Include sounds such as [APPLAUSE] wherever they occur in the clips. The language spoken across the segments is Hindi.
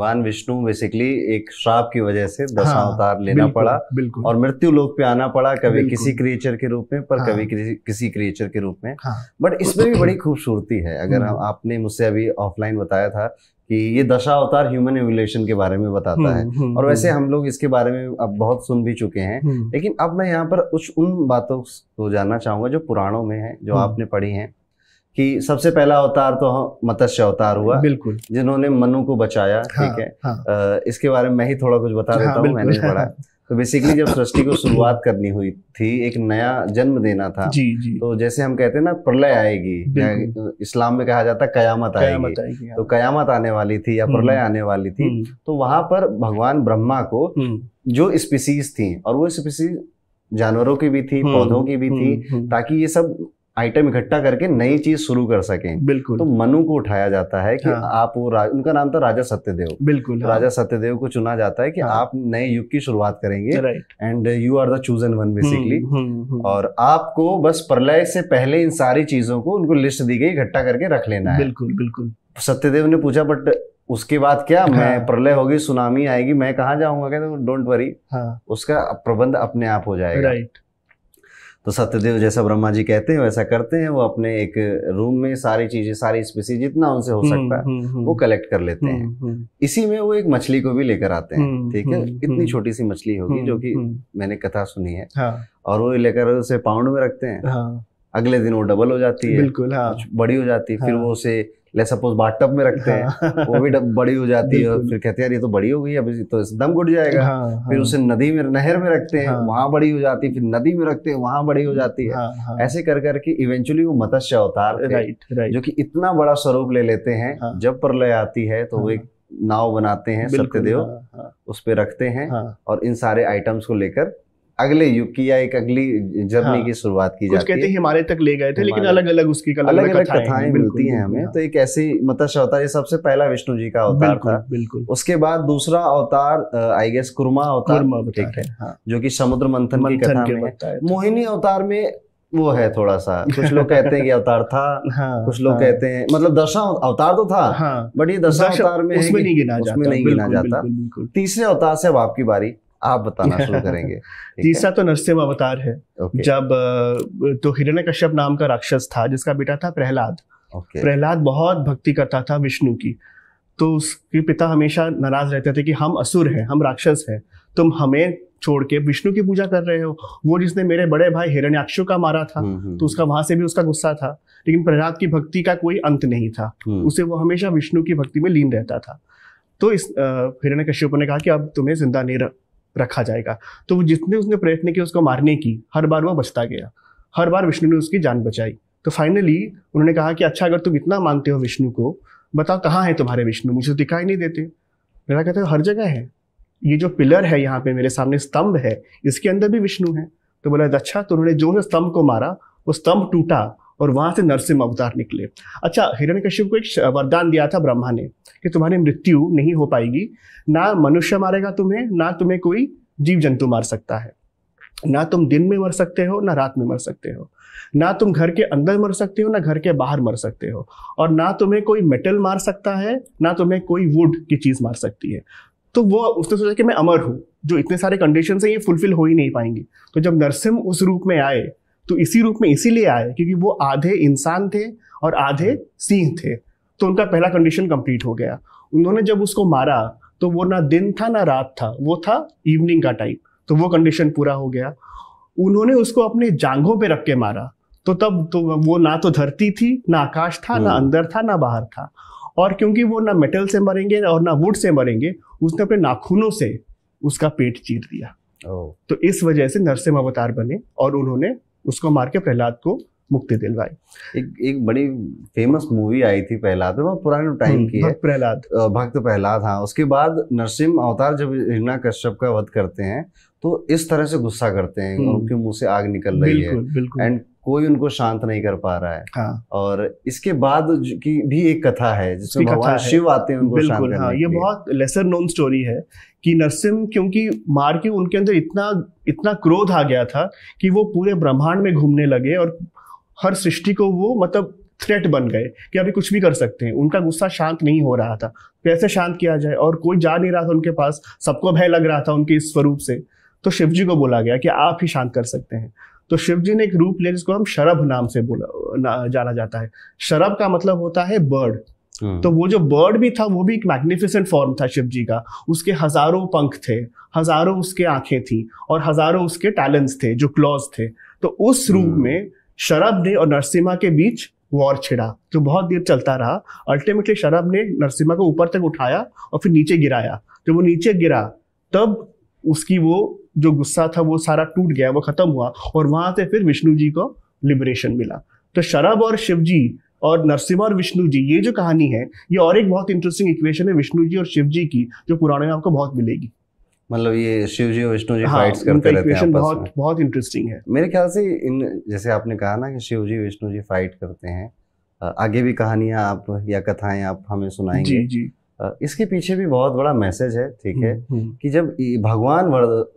भगवान विष्णु बेसिकली एक श्राप की वजह से दशावतार हाँ, लेना पड़ा बिल्कुल और मृत्यु लोक पे आना पड़ा कभी किसी क्रिएचर के रूप में पर हाँ, कभी किसी क्रिएचर के रूप में हाँ, बट तो इसमें भी तो बड़ी खूबसूरती है अगर हम हम्म। आपने मुझसे अभी ऑफलाइन बताया था कि ये दशा अवतार ह्यूमन एवोल्यूशन के बारे में बताता हम्म, है हम्म, और वैसे हम लोग इसके बारे में अब बहुत सुन भी चुके हैं लेकिन अब मैं यहाँ पर उस उन बातों को जानना चाहूंगा जो पुराणों में है जो आपने पढ़ी है कि सबसे पहला अवतार तो मत्स्य अवतार हुआ बिल्कुल जिन्होंने मनु को बचाया हाँ, ठीक हाँ, है हाँ, आ, इसके बारे में मैं ही थोड़ा कुछ बता हाँ, देता हूँ मैंने पढ़ा तो बेसिकली जब सृष्टि को शुरुआत करनी हुई थी एक नया जन्म देना था जी, जी। तो जैसे हम कहते हैं ना प्रलय आएगी इस्लाम में कहा जाता है कयामत, कयामत आएगी, आएगी हाँ। तो कयामत आने वाली थी या प्रलय हम्म। आने वाली थी हम्म। तो वहां पर भगवान ब्रह्मा को हम्म। जो स्पीसीज थी और वो स्पीसीज जानवरों की भी थी पौधों की भी थी ताकि ये सब आइटम इकट्ठा करके नई चीज शुरू कर सकें बिल्कुल तो मनु को उठाया जाता है कि हाँ। आप वो राज, उनका नाम था राजा सत्यदेव बिल्कुल हाँ। राजा सत्यदेव को चुना जाता है कि हाँ। आप नए युग की शुरुआत करेंगे and you are the chosen one basically और आपको बस प्रलय से पहले इन सारी चीजों को उनको लिस्ट दी गई इकट्ठा करके रख लेना है बिल्कुल बिल्कुल सत्यदेव ने पूछा बट उसके बाद क्या हाँ। मैं प्रलय होगी सुनामी आएगी मैं कहा जाऊंगा डोंट वरी हाँ। उसका प्रबंध अपने आप हो जाएगा राइट तो सत्यदेव जैसा ब्रह्मा जी कहते हैं वैसा करते हैं वो अपने एक रूम में सारी चीजें सारी स्पीसी जितना उनसे हो हम्म, सकता है हम्म, हम्म। वो कलेक्ट कर लेते हैं इसी में वो एक मछली को भी लेकर आते हैं ठीक है इतनी छोटी सी मछली होगी जो कि मैंने कथा सुनी है हाँ। और वो लेकर उसे पाउंड में रखते हैं हाँ। अगले दिन वो डबल हो जाती है बिल्कुल हाँ। बड़ी हो जाती है फिर हाँ। वो उसे ले सपोज बाथटब में रखते हैं हाँ। वो भी बड़ी हो जाती है फिर कहते हैं यार ये तो बड़ी हो गई अभी तो दम घुट जाएगा हाँ, हाँ। फिर उसे नदी में नहर में रखते हैं हाँ। वहां बड़ी हो जाती है फिर नदी में रखते हैं वहां बड़ी हो जाती है हाँ, हाँ। ऐसे कर करके इवेंचुअली वो मत्स्य अवतार जो कि इतना बड़ा स्वरूप ले लेते हैं हाँ। जब प्रलय आती है तो वो हाँ। एक नाव बनाते हैं सत्यदेव उस पर रखते हैं और इन सारे आइटम्स को लेकर अगले युग की या एक अगली जर्नी हाँ, की शुरुआत की जाती कहते है हमारे तक ले गए थे लेकिन अलग अलग उसकी अलग अलग कथाएं मिलती हैं हमें तो हाँ। एक ऐसी मत्स्य अवतार ये सबसे पहला विष्णु जी का अवतार था बिल्कुल उसके बाद दूसरा अवतार आई गेस कुरमा अवतार ठीक है हाँ। जो की समुद्र मंथन की कथा में मोहिनी अवतार में वो है थोड़ा सा [LAUGHS] कुछ लोग कहते हैं कि अवतार था हाँ, कुछ लोग हाँ, कहते हैं मतलब दशा अवतार तो था हाँ, बट ये दशा अवतार में उसमें नहीं गिना जाता उसमें नहीं गिना जाता तीसरे अवतार से अब आपकी बारी आप बताना शुरू [LAUGHS] करेंगे तीसरा तो नरसिंह अवतार है जब तो हिरण्य कश्यप नाम का राक्षस था जिसका बेटा था प्रहलाद प्रहलाद बहुत भक्ति करता था विष्णु की तो उसके पिता हमेशा नाराज रहते थे कि हम असुर हैं हम राक्षस हैं तुम हमें छोड़ के विष्णु की पूजा कर रहे हो वो जिसने मेरे बड़े भाई हिरण्याक्षु का मारा था हम्म, हम्म, तो उसका हम्म। वहां से भी उसका गुस्सा था लेकिन प्रहलाद की भक्ति का कोई अंत नहीं था उसे वो हमेशा विष्णु की भक्ति में लीन रहता था तो इस हिरण्य कश्यप ने कहा कि अब तुम्हें जिंदा नहीं रखा जाएगा तो जितने उसने प्रयत्न किया उसको मारने की हर बार वह बचता गया हर बार विष्णु ने उसकी जान बचाई तो फाइनली उन्होंने कहा कि अच्छा अगर तुम इतना मानते हो विष्णु को बताओ कहाँ है तुम्हारे विष्णु मुझे तो दिखाई नहीं देते मेरा कहते हर जगह है ये जो पिलर है यहाँ पे मेरे सामने स्तंभ है इसके अंदर भी विष्णु है तो बोला अच्छा तो उन्होंने जो है स्तंभ को मारा वो स्तंभ टूटा और वहां से नरसिम्ह अवतार निकले अच्छा कश्यप को एक वरदान दिया था ब्रह्मा ने कि तुम्हारी मृत्यु नहीं हो पाएगी ना मनुष्य मारेगा तुम्हें ना तुम्हें कोई जीव जंतु मार सकता है ना तुम दिन में मर सकते हो ना रात में मर सकते हो ना तुम घर के अंदर मर सकते हो ना घर के बाहर मर सकते हो और ना तुम्हें कोई मेटल मार सकता है ना तुम्हें कोई वुड की चीज़ मार सकती है तो वो उसने सोचा कि मैं अमर हूं जो इतने सारे कंडीशन है ये फुलफिल हो ही नहीं पाएंगी तो जब नरसिम उस रूप में आए तो इसी रूप में इसीलिए आए क्योंकि वो आधे इंसान थे और आधे सिंह थे तो उनका पहला कंडीशन कंप्लीट हो गया उन्होंने जब उसको मारा तो वो ना दिन था ना रात था वो था इवनिंग का टाइम तो वो कंडीशन पूरा हो गया उन्होंने उसको अपने जांघों पे रख के मारा तो तब तो वो ना तो धरती थी ना आकाश था ना हम्म। अंदर था ना बाहर था और क्योंकि वो ना मेटल से मरेंगे और ना वुड से मरेंगे उसने अपने नाखूनों से उसका पेट चीर दिया तो इस वजह से नरसिम अवतार बने और उन्होंने उसको मार के प्रहलाद को मुक्ति दिलवाई एक एक बड़ी फेमस मूवी आई थी प्रहलाद बहुत पुराने टाइम हम्म, की है प्रहलाद भक्त प्रहलाद हाँ उसके बाद नरसिम अवतार जब हिरणा कश्यप का वध करते हैं तो इस तरह से गुस्सा करते हैं हम्म। उनके मुंह से आग निकल रही है एंड कोई उनको शांत नहीं कर पा रहा है हाँ। और इसके बाद की भी एक कथा है जिसमें भगवान शिव आते हैं उनको बिल्कुल हाँ ये बहुत लेसर नोन स्टोरी है कि नरसिम क्योंकि मार के उनके अंदर इतना इतना क्रोध आ गया था कि वो पूरे ब्रह्मांड में घूमने लगे और हर सृष्टि को वो मतलब थ्रेट बन गए कि अभी कुछ भी कर सकते हैं उनका गुस्सा शांत नहीं हो रहा था कैसे शांत किया जाए और कोई जा नहीं रहा था उनके पास सबको भय लग रहा था उनके इस स्वरूप से तो शिव जी को बोला गया कि आप ही शांत कर सकते हैं तो शिव जी ने एक रूप लिया जिसको हम शरभ नाम से बोला ना, जाना जाता है शरभ का मतलब होता है बर्ड हाँ। तो वो जो बर्ड भी था वो भी एक मैग्निफिसेंट फॉर्म था शिव जी का उसके हजारों पंख थे हजारों उसके आंखें थी और हजारों उसके टैलेंट्स थे जो क्लॉज थे तो उस रूप हाँ। में शरभ ने और नरसिम्हा के बीच वॉर छिड़ा जो बहुत देर चलता रहा अल्टीमेटली शरभ ने नरसिम्हा को ऊपर तक उठाया और फिर नीचे गिराया जब वो नीचे गिरा तब उसकी वो जो गुस्सा था वो सारा टूट गया वो खत्म हुआ और वहां से फिर विष्णु जी को लिबरेशन मिला तो शरब और शिव जी और नरसिम्हा और विष्णु जी ये जो कहानी है ये और एक बहुत इंटरेस्टिंग इक्वेशन है विष्णु जी और शिव जी की जो पुराने में आपको बहुत मिलेगी मतलब ये शिव जी और विष्णु जी हाँ, फाइट्स करते रहते हैं बहुत में। बहुत इंटरेस्टिंग है मेरे ख्याल से इन जैसे आपने कहा ना कि शिव जी विष्णु जी फाइट करते हैं आगे भी कहानियां आप या कथाएं आप हमें सुनाएंगे जी जी इसके पीछे भी बहुत बड़ा मैसेज है ठीक है हम्म, हम्म। कि जब भगवान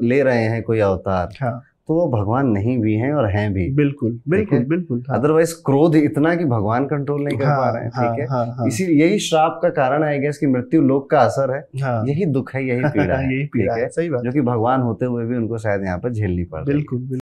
ले रहे हैं कोई अवतार हाँ। तो वो भगवान नहीं भी हैं और हैं भी बिल्कुल बिल्कुल बिल्कुल हाँ। अदरवाइज क्रोध इतना कि भगवान कंट्रोल नहीं कर हाँ, पा रहे हैं हाँ, ठीक है हाँ, हाँ, इसी यही श्राप का कारण आएगा इसकी मृत्यु लोक का असर है हाँ, यही दुख है यही [LAUGHS] पीड़ा है यही पीड़ा है सही बात जो कि भगवान होते हुए भी उनको शायद यहाँ पर झेलनी पड़ बिल्कुल